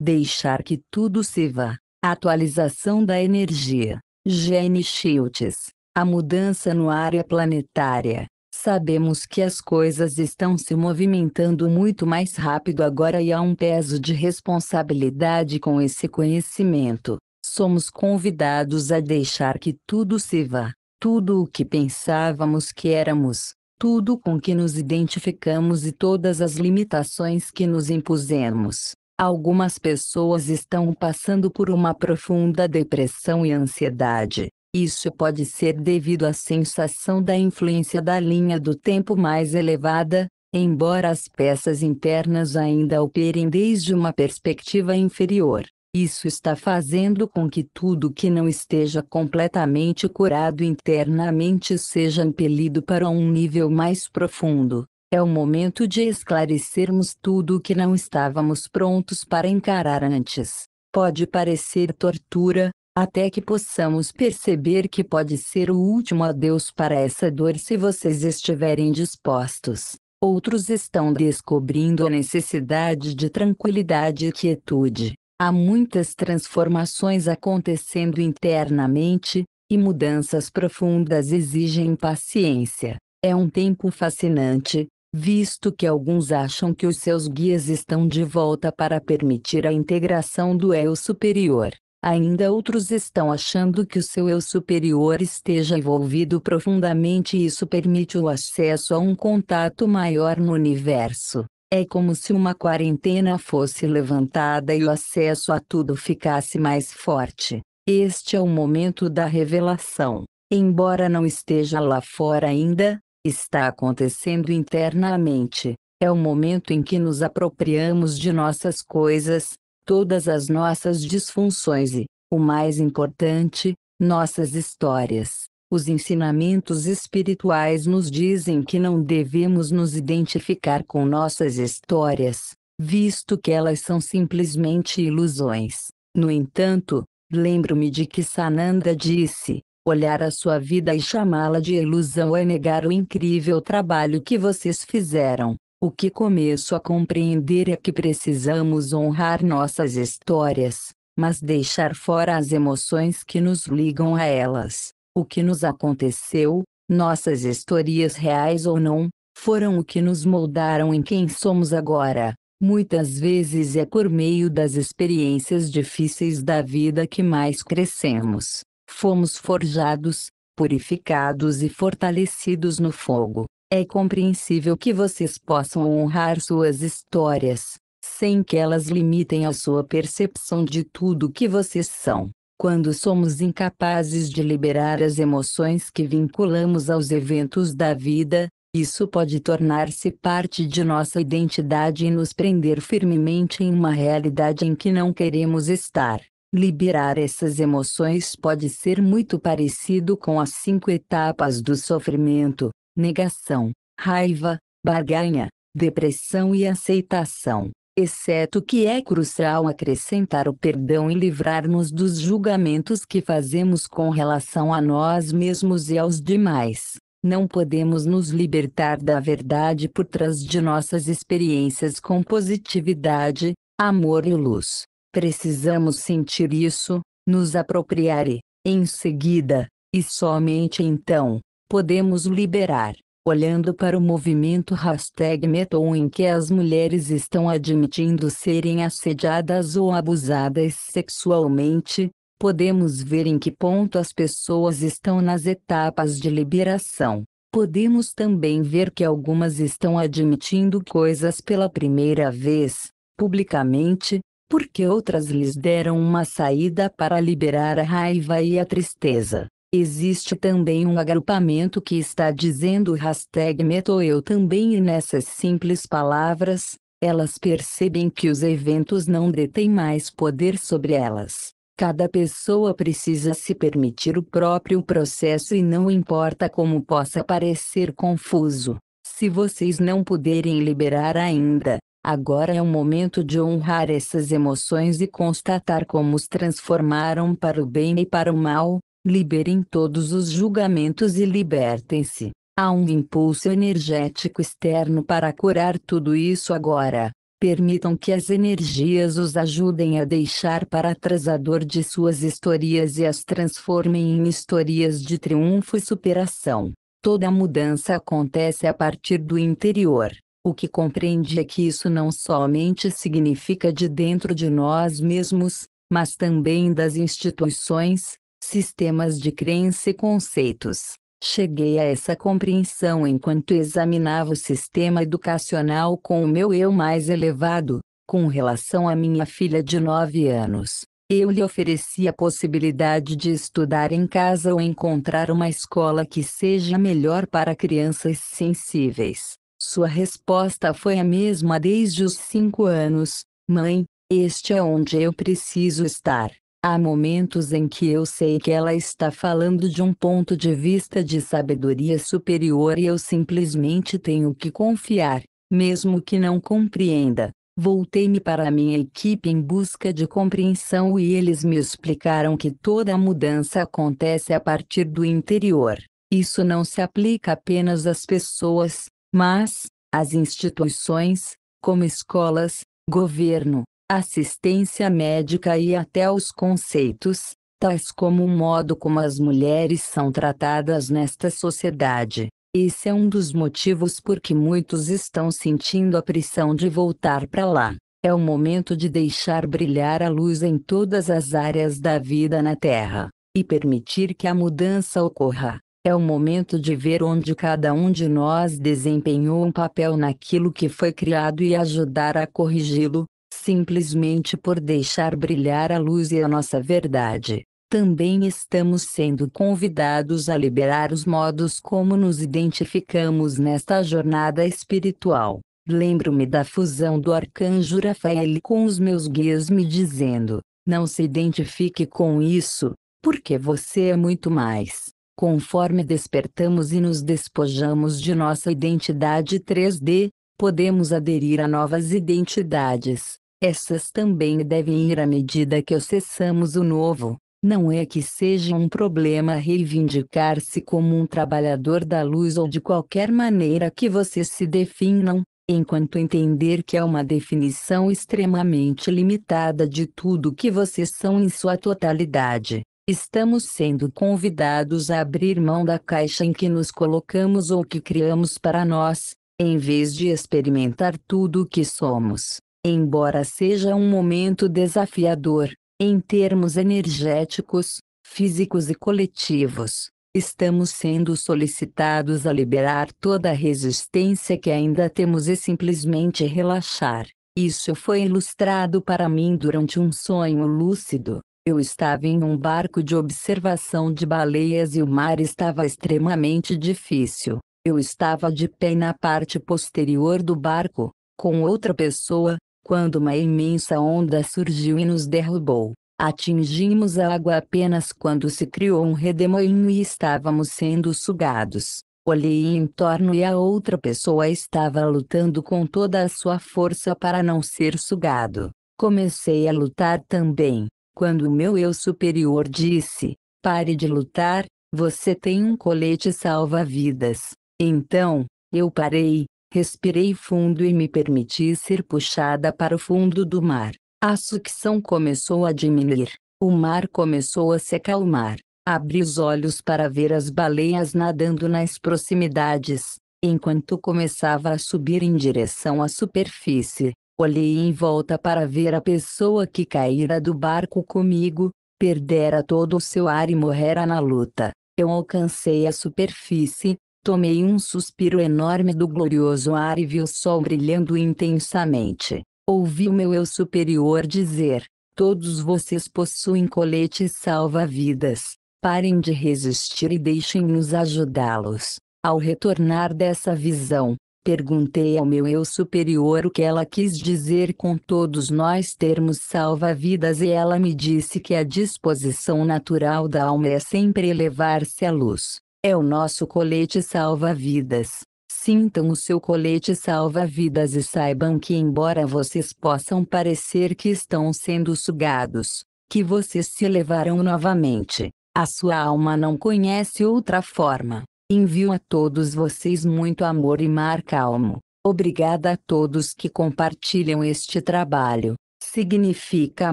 Deixar que tudo se vá. Atualização da energia. Gene Schultz. A mudança no área planetária. Sabemos que as coisas estão se movimentando muito mais rápido agora e há um peso de responsabilidade com esse conhecimento. Somos convidados a deixar que tudo se vá, tudo o que pensávamos que éramos, tudo com que nos identificamos e todas as limitações que nos impusemos. Algumas pessoas estão passando por uma profunda depressão e ansiedade. Isso pode ser devido à sensação da influência da linha do tempo mais elevada, embora as peças internas ainda operem desde uma perspectiva inferior. Isso está fazendo com que tudo que não esteja completamente curado internamente seja impelido para um nível mais profundo. É o momento de esclarecermos tudo o que não estávamos prontos para encarar antes. Pode parecer tortura, até que possamos perceber que pode ser o último adeus para essa dor se vocês estiverem dispostos. Outros estão descobrindo a necessidade de tranquilidade e quietude. Há muitas transformações acontecendo internamente, e mudanças profundas exigem paciência. É um tempo fascinante, visto que alguns acham que os seus guias estão de volta para permitir a integração do eu superior. Ainda outros estão achando que o seu eu superior esteja envolvido profundamente e isso permite o acesso a um contato maior no universo. É como se uma quarentena fosse levantada e o acesso a tudo ficasse mais forte. Este é o momento da revelação. Embora não esteja lá fora ainda, está acontecendo internamente. É o momento em que nos apropriamos de nossas coisas, todas as nossas disfunções e, o mais importante, nossas histórias. Os ensinamentos espirituais nos dizem que não devemos nos identificar com nossas histórias, visto que elas são simplesmente ilusões. No entanto, lembro-me de que Sananda disse: olhar a sua vida e chamá-la de ilusão é negar o incrível trabalho que vocês fizeram. O que começo a compreender é que precisamos honrar nossas histórias, mas deixar fora as emoções que nos ligam a elas. O que nos aconteceu, nossas histórias reais ou não, foram o que nos moldaram em quem somos agora. Muitas vezes é por meio das experiências difíceis da vida que mais crescemos fomos forjados, purificados e fortalecidos no fogo. É compreensível que vocês possam honrar suas histórias, sem que elas limitem a sua percepção de tudo que vocês são. Quando somos incapazes de liberar as emoções que vinculamos aos eventos da vida, isso pode tornar-se parte de nossa identidade e nos prender firmemente em uma realidade em que não queremos estar. Liberar essas emoções pode ser muito parecido com as cinco etapas do sofrimento: negação, raiva, barganha, depressão e aceitação. Exceto que é crucial acrescentar o perdão e livrar-nos dos julgamentos que fazemos com relação a nós mesmos e aos demais. Não podemos nos libertar da verdade por trás de nossas experiências com positividade, amor e luz. Precisamos sentir isso, nos apropriar e, em seguida, e somente então, podemos liberar. Olhando para o movimento hashtag Meton em que as mulheres estão admitindo serem assediadas ou abusadas sexualmente, podemos ver em que ponto as pessoas estão nas etapas de liberação. Podemos também ver que algumas estão admitindo coisas pela primeira vez, publicamente, porque outras lhes deram uma saída para liberar a raiva e a tristeza. Existe também um agrupamento que está dizendo hashtag metoeu também e nessas simples palavras, elas percebem que os eventos não detêm mais poder sobre elas. Cada pessoa precisa se permitir o próprio processo e não importa como possa parecer confuso. Se vocês não puderem liberar ainda, Agora é o momento de honrar essas emoções e constatar como os transformaram para o bem e para o mal. Liberem todos os julgamentos e libertem-se. Há um impulso energético externo para curar tudo isso agora. Permitam que as energias os ajudem a deixar para trás a dor de suas historias e as transformem em historias de triunfo e superação. Toda mudança acontece a partir do interior. O que compreendi é que isso não somente significa de dentro de nós mesmos, mas também das instituições, sistemas de crença e conceitos. Cheguei a essa compreensão enquanto examinava o sistema educacional com o meu eu mais elevado, com relação à minha filha de 9 anos. Eu lhe ofereci a possibilidade de estudar em casa ou encontrar uma escola que seja melhor para crianças sensíveis. Sua resposta foi a mesma desde os cinco anos: Mãe, este é onde eu preciso estar. Há momentos em que eu sei que ela está falando de um ponto de vista de sabedoria superior e eu simplesmente tenho que confiar, mesmo que não compreenda. Voltei-me para minha equipe em busca de compreensão e eles me explicaram que toda mudança acontece a partir do interior. Isso não se aplica apenas às pessoas, mas as instituições, como escolas, governo, assistência médica e até os conceitos, tais como o modo como as mulheres são tratadas nesta sociedade. Esse é um dos motivos por que muitos estão sentindo a pressão de voltar para lá. É o momento de deixar brilhar a luz em todas as áreas da vida na Terra, e permitir que a mudança ocorra. É o momento de ver onde cada um de nós desempenhou um papel naquilo que foi criado e ajudar a corrigi-lo, simplesmente por deixar brilhar a luz e a nossa verdade. Também estamos sendo convidados a liberar os modos como nos identificamos nesta jornada espiritual. Lembro-me da fusão do arcanjo Rafael com os meus guias me dizendo: não se identifique com isso, porque você é muito mais. Conforme despertamos e nos despojamos de nossa identidade 3D, podemos aderir a novas identidades. Essas também devem ir à medida que acessamos o novo. Não é que seja um problema reivindicar-se como um trabalhador da luz ou de qualquer maneira que vocês se definam, enquanto entender que é uma definição extremamente limitada de tudo que vocês são em sua totalidade. Estamos sendo convidados a abrir mão da caixa em que nos colocamos ou que criamos para nós, em vez de experimentar tudo o que somos. Embora seja um momento desafiador, em termos energéticos, físicos e coletivos, estamos sendo solicitados a liberar toda a resistência que ainda temos e simplesmente relaxar. Isso foi ilustrado para mim durante um sonho lúcido. Eu estava em um barco de observação de baleias e o mar estava extremamente difícil. Eu estava de pé na parte posterior do barco, com outra pessoa, quando uma imensa onda surgiu e nos derrubou. Atingimos a água apenas quando se criou um redemoinho e estávamos sendo sugados. Olhei em torno e a outra pessoa estava lutando com toda a sua força para não ser sugado. Comecei a lutar também. Quando o meu eu superior disse: pare de lutar, você tem um colete salva-vidas. Então, eu parei, respirei fundo e me permiti ser puxada para o fundo do mar. A sucção começou a diminuir. O mar começou a se acalmar. Abri os olhos para ver as baleias nadando nas proximidades. Enquanto começava a subir em direção à superfície, Olhei em volta para ver a pessoa que caíra do barco comigo, perdera todo o seu ar e morrera na luta. Eu alcancei a superfície, tomei um suspiro enorme do glorioso ar e vi o sol brilhando intensamente. Ouvi o meu eu superior dizer: Todos vocês possuem coletes salva-vidas. Parem de resistir e deixem-nos ajudá-los. Ao retornar dessa visão, Perguntei ao meu eu superior o que ela quis dizer com todos nós termos salva-vidas e ela me disse que a disposição natural da alma é sempre elevar-se à luz. É o nosso colete salva-vidas. Sintam o seu colete salva-vidas e saibam que, embora vocês possam parecer que estão sendo sugados, que vocês se elevarão novamente. A sua alma não conhece outra forma. Envio a todos vocês muito amor e mar calmo. Obrigada a todos que compartilham este trabalho. Significa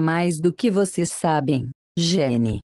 mais do que vocês sabem, Gene.